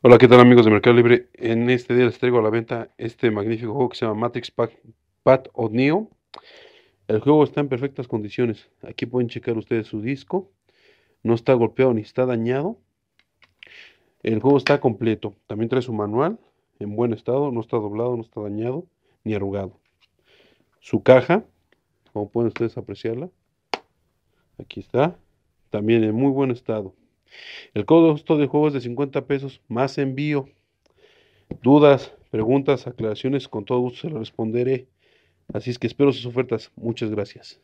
Hola, ¿qué tal amigos de Mercado Libre? En este día les traigo a la venta este magnífico juego que se llama Matrix Pack, Pat Neo El juego está en perfectas condiciones. Aquí pueden checar ustedes su disco. No está golpeado ni está dañado. El juego está completo. También trae su manual en buen estado. No está doblado, no está dañado ni arrugado. Su caja, como pueden ustedes apreciarla. Aquí está. También en muy buen estado. El costo de juegos de 50 pesos más envío. Dudas, preguntas, aclaraciones, con todo gusto se lo responderé. Así es que espero sus ofertas. Muchas gracias.